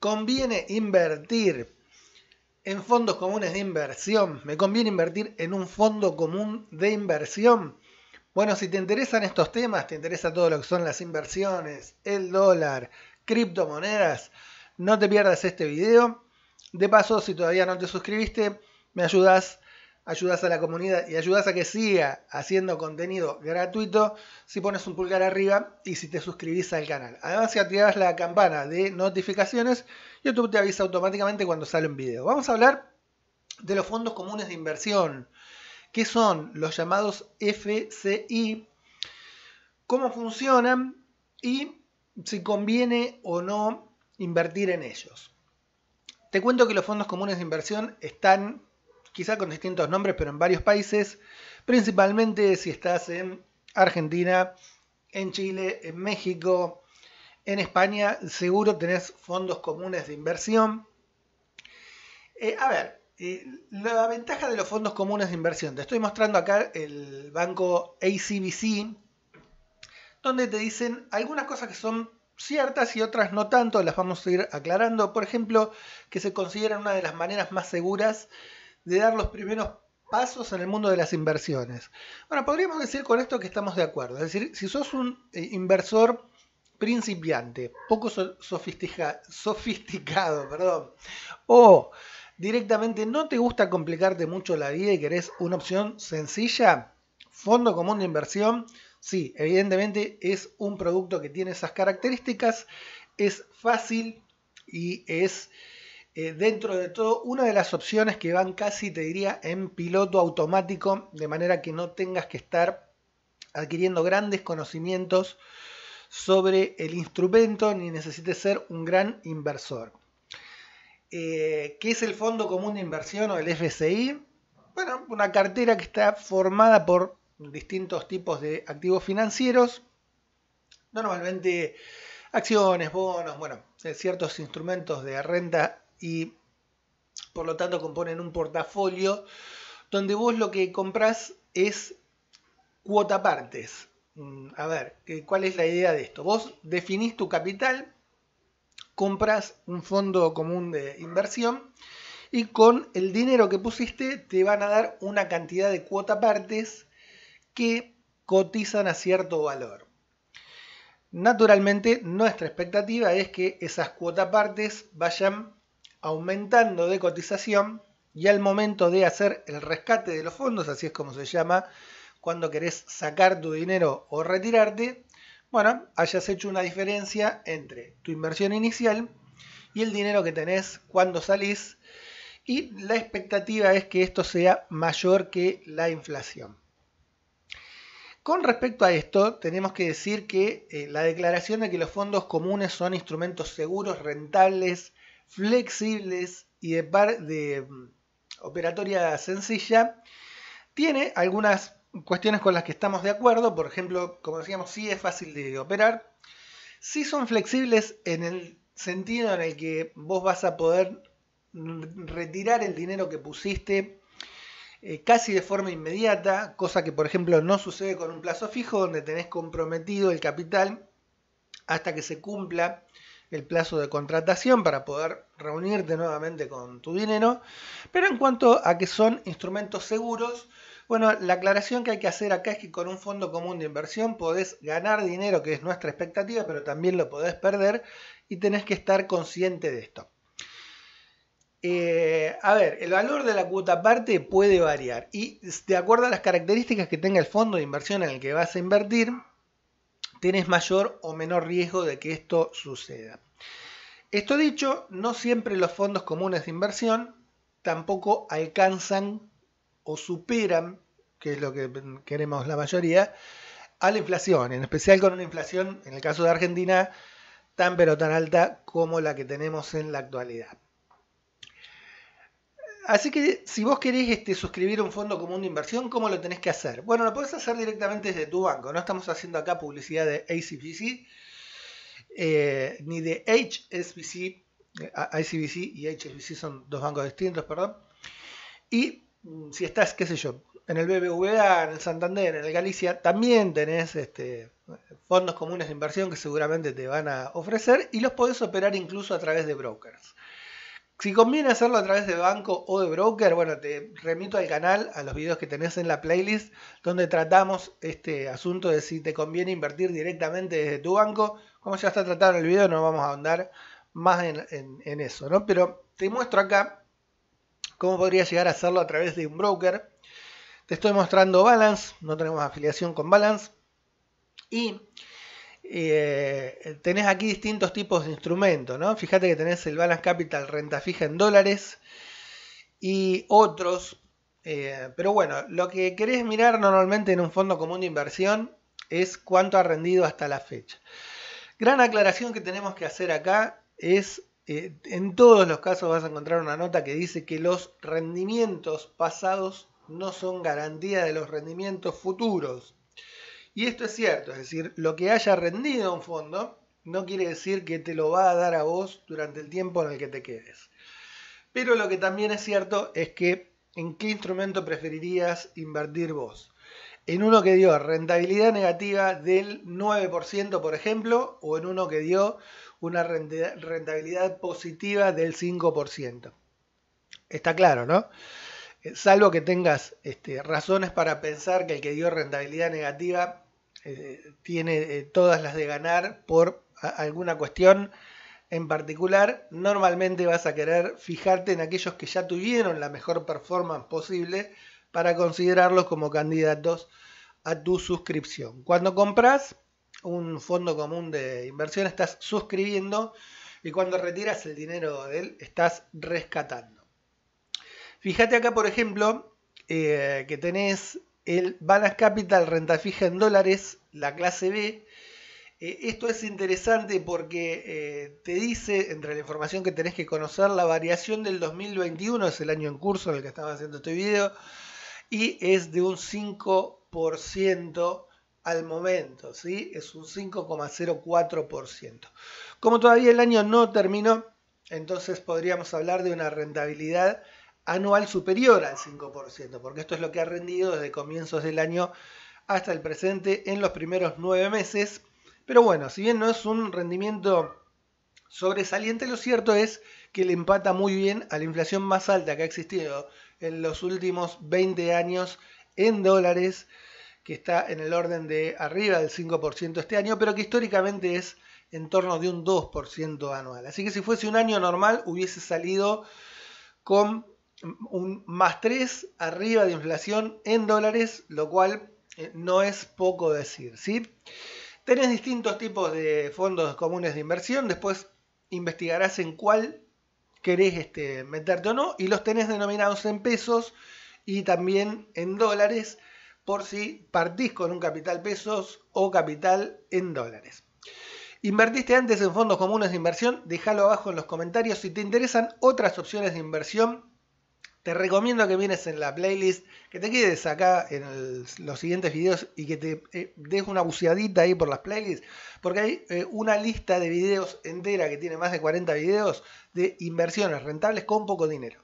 conviene invertir en fondos comunes de inversión? ¿Me conviene invertir en un fondo común de inversión? Bueno, si te interesan estos temas, te interesa todo lo que son las inversiones, el dólar, criptomonedas, no te pierdas este video. De paso, si todavía no te suscribiste, me ayudas ayudas a la comunidad y ayudas a que siga haciendo contenido gratuito si pones un pulgar arriba y si te suscribís al canal. Además, si activas la campana de notificaciones, YouTube te avisa automáticamente cuando sale un video. Vamos a hablar de los fondos comunes de inversión, que son los llamados FCI, cómo funcionan y si conviene o no invertir en ellos. Te cuento que los fondos comunes de inversión están quizá con distintos nombres, pero en varios países, principalmente si estás en Argentina, en Chile, en México, en España, seguro tenés fondos comunes de inversión. Eh, a ver, eh, la ventaja de los fondos comunes de inversión, te estoy mostrando acá el banco ACBC, donde te dicen algunas cosas que son ciertas y otras no tanto, las vamos a ir aclarando. Por ejemplo, que se consideran una de las maneras más seguras de dar los primeros pasos en el mundo de las inversiones. Bueno, podríamos decir con esto que estamos de acuerdo. Es decir, si sos un eh, inversor principiante, poco sofisticado, perdón, o directamente no te gusta complicarte mucho la vida y querés una opción sencilla, fondo común de inversión, sí, evidentemente es un producto que tiene esas características, es fácil y es eh, dentro de todo una de las opciones que van casi, te diría, en piloto automático, de manera que no tengas que estar adquiriendo grandes conocimientos sobre el instrumento ni necesites ser un gran inversor. Eh, ¿Qué es el Fondo Común de Inversión o el FCI? Bueno, una cartera que está formada por distintos tipos de activos financieros, normalmente acciones, bonos, bueno, eh, ciertos instrumentos de renta y por lo tanto componen un portafolio donde vos lo que compras es cuota partes. Mm, a ver, ¿cuál es la idea de esto? Vos definís tu capital, compras un fondo común de inversión y con el dinero que pusiste te van a dar una cantidad de cuota partes que cotizan a cierto valor. Naturalmente, nuestra expectativa es que esas cuota partes vayan aumentando de cotización y al momento de hacer el rescate de los fondos, así es como se llama, cuando querés sacar tu dinero o retirarte, bueno, hayas hecho una diferencia entre tu inversión inicial y el dinero que tenés cuando salís y la expectativa es que esto sea mayor que la inflación. Con respecto a esto, tenemos que decir que eh, la declaración de que los fondos comunes son instrumentos seguros, rentables, flexibles y de, par de mm, operatoria sencilla, tiene algunas cuestiones con las que estamos de acuerdo, por ejemplo, como decíamos, sí es fácil de operar, sí son flexibles en el sentido en el que vos vas a poder retirar el dinero que pusiste eh, casi de forma inmediata, cosa que por ejemplo no sucede con un plazo fijo donde tenés comprometido el capital hasta que se cumpla el plazo de contratación para poder reunirte nuevamente con tu dinero. Pero en cuanto a que son instrumentos seguros, bueno, la aclaración que hay que hacer acá es que con un fondo común de inversión podés ganar dinero, que es nuestra expectativa, pero también lo podés perder y tenés que estar consciente de esto. Eh, a ver, el valor de la cuota parte puede variar y de acuerdo a las características que tenga el fondo de inversión en el que vas a invertir, tienes mayor o menor riesgo de que esto suceda. Esto dicho, no siempre los fondos comunes de inversión tampoco alcanzan o superan, que es lo que queremos la mayoría, a la inflación, en especial con una inflación, en el caso de Argentina, tan pero tan alta como la que tenemos en la actualidad. Así que si vos querés este, suscribir un fondo común de inversión, ¿cómo lo tenés que hacer? Bueno, lo podés hacer directamente desde tu banco. No estamos haciendo acá publicidad de ACBC, eh, ni de HSBC. ICBC eh, y HSBC son dos bancos distintos, perdón. Y mm, si estás, qué sé yo, en el BBVA, en el Santander, en el Galicia, también tenés este, fondos comunes de inversión que seguramente te van a ofrecer y los podés operar incluso a través de brokers. Si conviene hacerlo a través de banco o de broker, bueno, te remito al canal, a los videos que tenés en la playlist, donde tratamos este asunto de si te conviene invertir directamente desde tu banco. Como ya está tratado en el video, no vamos a ahondar más en, eso, ¿no? Pero te muestro acá cómo podría llegar a hacerlo a través de un broker. Te estoy mostrando Balance, no tenemos afiliación con Balance. Y eh, tenés aquí distintos tipos de instrumentos, ¿no? Fíjate que tenés el Balance Capital renta fija en dólares y otros. Eh, pero bueno, lo que querés mirar normalmente en un fondo común de inversión es cuánto ha rendido hasta la fecha. Gran aclaración que tenemos que hacer acá es, eh, en todos los casos vas a encontrar una nota que dice que los rendimientos pasados no son garantía de los rendimientos futuros. Y esto es cierto, es decir, lo que haya rendido un fondo no quiere decir que te lo va a dar a vos durante el tiempo en el que te quedes. Pero lo que también es cierto es que en qué instrumento preferirías invertir vos. En uno que dio rentabilidad negativa del 9%, por ejemplo, o en uno que dio una rentabilidad positiva del 5%. Está claro, ¿no? Eh, salvo que tengas este, razones para pensar que el que dio rentabilidad negativa eh, tiene eh, todas las de ganar por alguna cuestión en particular, normalmente vas a querer fijarte en aquellos que ya tuvieron la mejor performance posible para considerarlos como candidatos a tu suscripción. Cuando compras un fondo común de inversión estás suscribiendo y cuando retiras el dinero de él estás rescatando. Fíjate acá, por ejemplo, eh, que tenés el Banas Capital renta fija en dólares, la clase B. Eh, esto es interesante porque eh, te dice, entre la información que tenés que conocer, la variación del 2021, es el año en curso en el que estaba haciendo este video, y es de un 5% al momento, ¿sí? Es un 5,04%. Como todavía el año no terminó, entonces podríamos hablar de una rentabilidad anual superior al 5%, porque esto es lo que ha rendido desde comienzos del año hasta el presente en los primeros nueve meses. Pero bueno, si bien no es un rendimiento sobresaliente, lo cierto es que le empata muy bien a la inflación más alta que ha existido en los últimos 20 años en dólares, que está en el orden de arriba del 5% este año, pero que históricamente es en torno de un 2% anual. Así que si fuese un año normal hubiese salido con un más 3 arriba de inflación en dólares, lo cual eh, no es poco decir, ¿sí? Tenés distintos tipos de fondos comunes de inversión, después investigarás en cuál querés este, meterte o no, y los tenés denominados en pesos y también en dólares, por si partís con un capital pesos o capital en dólares. ¿Invertiste antes en fondos comunes de inversión? Déjalo abajo en los comentarios si te interesan otras opciones de inversión te recomiendo que vienes en la playlist, que te quedes acá en los siguientes videos y que te eh, des una buceadita ahí por las playlists, porque hay eh, una lista de videos entera que tiene más de 40 videos de inversiones rentables con poco dinero.